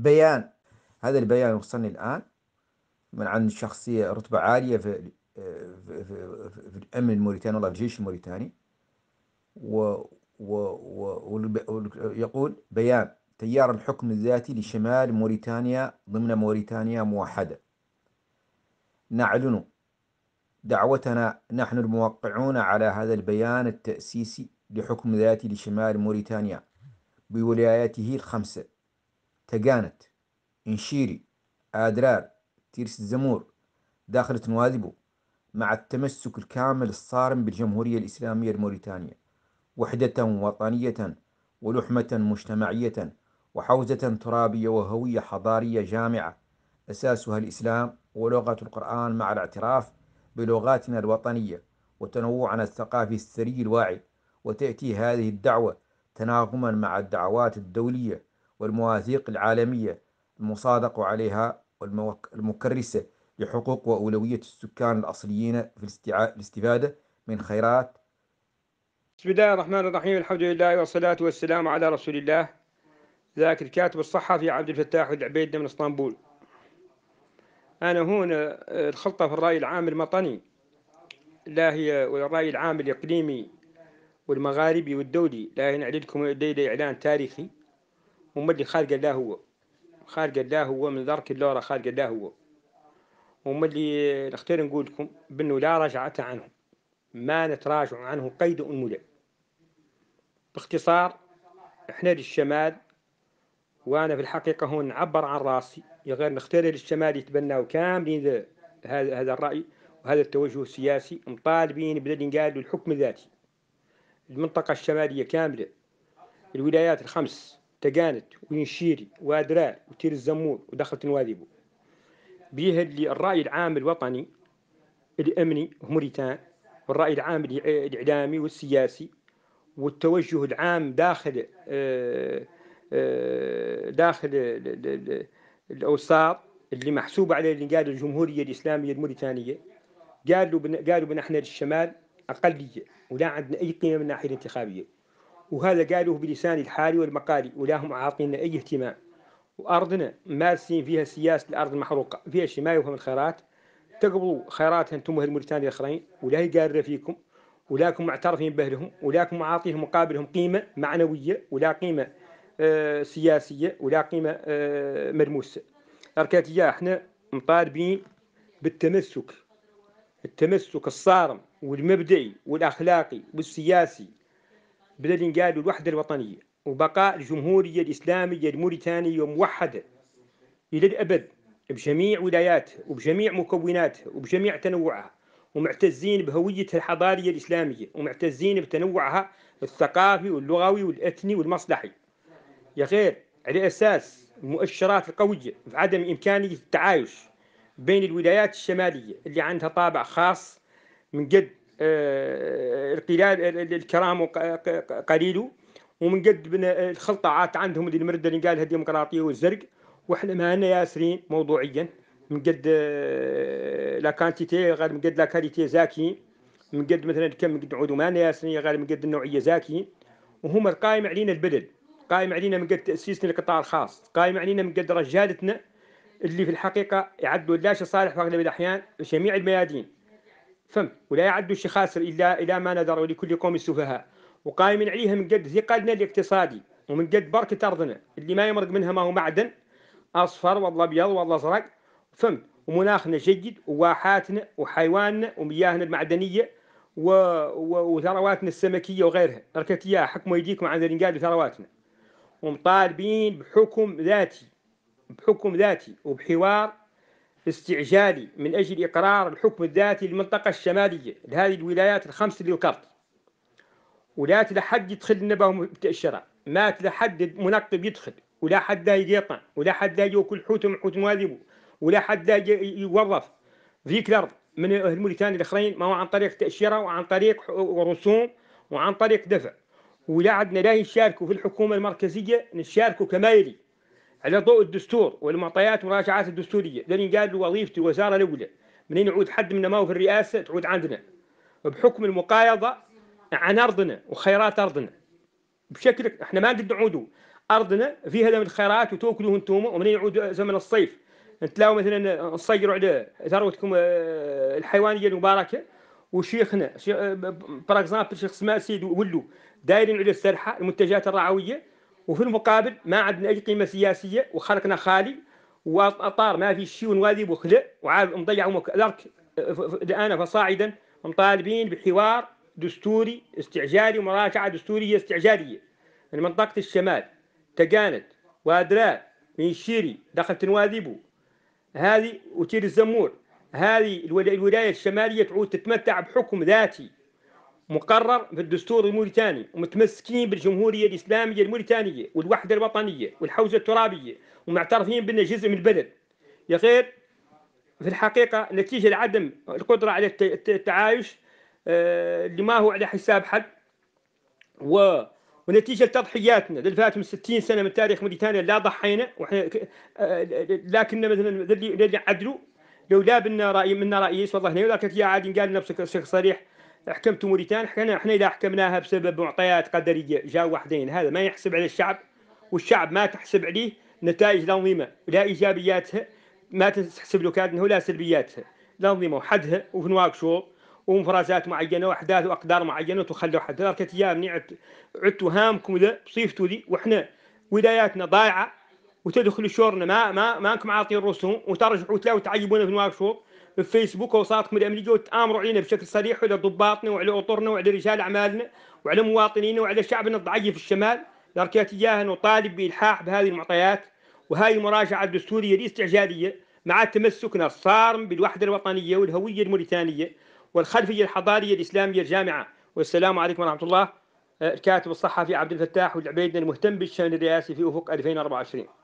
بيان هذا البيان وصلني الآن من عن شخصية رتبة عالية في في, الأمن الموريتاني والله في الجيش الموريتاني و ويقول بيان تيار الحكم الذاتي لشمال موريتانيا ضمن موريتانيا موحدة نعلن دعوتنا نحن الموقعون على هذا البيان التأسيسي لحكم ذاتي لشمال موريتانيا بولاياته الخمسة تقانت إنشيري آدرار تيرس الزمور داخل نواذبو مع التمسك الكامل الصارم بالجمهورية الإسلامية الموريتانية وحدة وطنية ولحمة مجتمعية وحوزة ترابية وهوية حضارية جامعة أساسها الإسلام ولغة القرآن مع الاعتراف بلغاتنا الوطنية وتنوعنا الثقافي الثري الواعي وتأتي هذه الدعوة تناغما مع الدعوات الدولية والمواثيق العالمية المصادق عليها والمكرسة لحقوق وأولوية السكان الأصليين في الاستفادة من خيرات بسم الله الرحمن الرحيم الحمد لله والصلاة والسلام على رسول الله ذاك الكاتب الصحفي عبد الفتاح العبيد من اسطنبول أنا هنا آه، الخلطة في الرأي العام الوطني لا هي والرأي العام الإقليمي والمغاربي والدولي لا هي لكم إعلان تاريخي هما اللي خالق لا هو خالق لا هو من درك اللورة خالق لا هو هما اللي نختار نقول لكم بأنه لا رجعة عنهم ما نتراجع عنه قيد أنملا باختصار احنا للشمال وانا في الحقيقه هون نعبر عن راسي غير نختار للشمال يتبناو كاملين هذا الراي وهذا التوجه السياسي مطالبين بلاد قالوا الحكم الذاتي المنطقه الشماليه كامله الولايات الخمس تقانت وينشيري وادرار وتير الزمور ودخلت نواذبو بيها اللي الرأي العام الوطني الأمني موريتان والرأي العام الإعلامي والسياسي والتوجه العام داخل آه، آه، داخل الأوساط اللي محسوبة على اللي قالوا الجمهورية الإسلامية الموريتانية قالوا قالوا احنا للشمال أقلية ولا عندنا أي قيمة من الناحية الانتخابية وهذا قالوه بلسان الحال والمقال ولاهم عاطين أي اهتمام وأرضنا مارسين فيها سياسة الأرض المحروقة فيها شيء ما يفهم الخيرات تقبلوا خيرات أنتم وهالموريتانيا الآخرين ولا يقارن فيكم ولاكم معترفين بأهلهم ولاكم عاطيهم مقابلهم قيمة معنوية ولا قيمة آه، سياسية ولا قيمة آه، ملموسة أركاتيا احنا مطالبين بالتمسك التمسك الصارم والمبدئي والأخلاقي والسياسي بدل قال الوحدة الوطنية وبقاء الجمهورية الإسلامية الموريتانية موحدة إلى الأبد بجميع ولاياتها وبجميع مكوناتها وبجميع تنوعها ومعتزين بهويتها الحضارية الإسلامية ومعتزين بتنوعها الثقافي واللغوي والإثني والمصلحي يا غير على أساس المؤشرات القوية بعدم إمكانية التعايش بين الولايات الشمالية اللي عندها طابع خاص من قد آه، القلال الكرام قليل ومن قد من الخلطه عاد عندهم اللي المرده اللي قالها الديمقراطيه والزرق واحنا ما لنا ياسرين موضوعيا من قد آه، لا كانتيتي غير من قد لا كاليتي زاكي من قد مثلا كم من قد عود ما لنا ياسرين غير من قد النوعيه زاكي وهما القائم علينا البدل قائم علينا من قد تاسيسنا للقطاع الخاص قائم علينا من قد رجالتنا اللي في الحقيقه يعدوا لا صالح في اغلب الاحيان جميع الميادين فم ولا يعد شي خاسر إلا إلا ما نذر ولكل قوم سفهاء وقائم عليها من قد ثقلنا الاقتصادي ومن قد بركة أرضنا اللي ما يمرق منها ما هو معدن أصفر والله أبيض والله أزرق فم ومناخنا جيد وواحاتنا وحيواننا ومياهنا المعدنية و... و... وثرواتنا السمكية وغيرها بركة الله حكموا يجيكم عن ذلك ثرواتنا ومطالبين بحكم ذاتي بحكم ذاتي وبحوار استعجالي من أجل إقرار الحكم الذاتي للمنطقة الشمالية لهذه الولايات الخمس ذكرت ولا تلحد يدخل نبهم الشراء ما تلحد منقب يدخل ولا حد لا يقطع ولا حد لا ياكل حوت حوت مواذب ولا حد لا يوظف ذيك الارض من الموريتاني الاخرين ما هو عن طريق تاشيره وعن طريق رسوم وعن طريق دفع ولا عندنا لا يشاركوا في الحكومه المركزيه نشاركوا كما يلي على ضوء الدستور والمعطيات والمراجعات الدستورية لن قال وظيفتي وزارة الأولى منين يعود حد من نماو في الرئاسة تعود عندنا بحكم المقايضة عن أرضنا وخيرات أرضنا بشكل احنا ما نقدر نعودوا أرضنا فيها من الخيرات وتاكلوه انتم ومنين يعود زمن الصيف نتلاو مثلا نصيروا على ثروتكم آه، الحيوانية المباركة وشيخنا باغ اكزامبل آه، شيخ سماسيد ولو دايرين على السرحة المنتجات الرعوية وفي المقابل ما عندنا اي قيمه سياسيه وخلقنا خالي واطار ما في شيء وذيب وخلق وعاد مضيع الارك الان فصاعدا مطالبين بحوار دستوري استعجالي ومراجعه دستوريه استعجاليه من منطقه الشمال تقانت وادراء من شيري دخلت نواذيبو هذه وتير الزمور هذه الولاية الشمالية تعود تتمتع بحكم ذاتي مقرر في الدستور الموريتاني ومتمسكين بالجمهورية الإسلامية الموريتانية والوحدة الوطنية والحوزة الترابية ومعترفين بأننا جزء من البلد يا غير في الحقيقة نتيجة لعدم القدرة على التعايش آه، اللي ما هو على حساب حد و ونتيجة تضحياتنا اللي فات من 60 سنة من تاريخ موريتانيا لا ضحينا وإحنا آه، لكن مثلا اللي عدلوا لو لا بنا رأي منا رئيس والله هنا ولكن عادي قال نفسك شيخ صريح حكمت موريتانيا احنا حنا اذا حكمناها بسبب معطيات قدريه جاء وحدين هذا ما يحسب على الشعب والشعب ما تحسب عليه نتائج الانظمه لا ايجابياتها ما تحسب له كاد ولا سلبياتها الانظمه وحدها وفي ومفرازات معينه واحداث واقدار معينه وتخلوا حد دركت ايام مني عدت هامكم ذا بصيفتوا ذي واحنا ولاياتنا ضايعه وتدخلوا شورنا ما ما ما انكم عاطين رؤوسهم وترجعوا تلاقوا تعيبونا في نواكشوط فيسبوك اوساطكم الامريكيه وتامروا علينا بشكل صريح وعلى ضباطنا وعلى اطرنا وعلى رجال اعمالنا وعلى مواطنينا وعلى شعبنا الضعيف في الشمال لاركي تجاهه نطالب بالحاح بهذه المعطيات وهذه المراجعه الدستوريه الاستعجاليه مع تمسكنا الصارم بالوحده الوطنيه والهويه الموريتانيه والخلفيه الحضاريه الاسلاميه الجامعه والسلام عليكم ورحمه الله الكاتب الصحفي عبد الفتاح والعبيد المهتم بالشان الرئاسي في افق 2024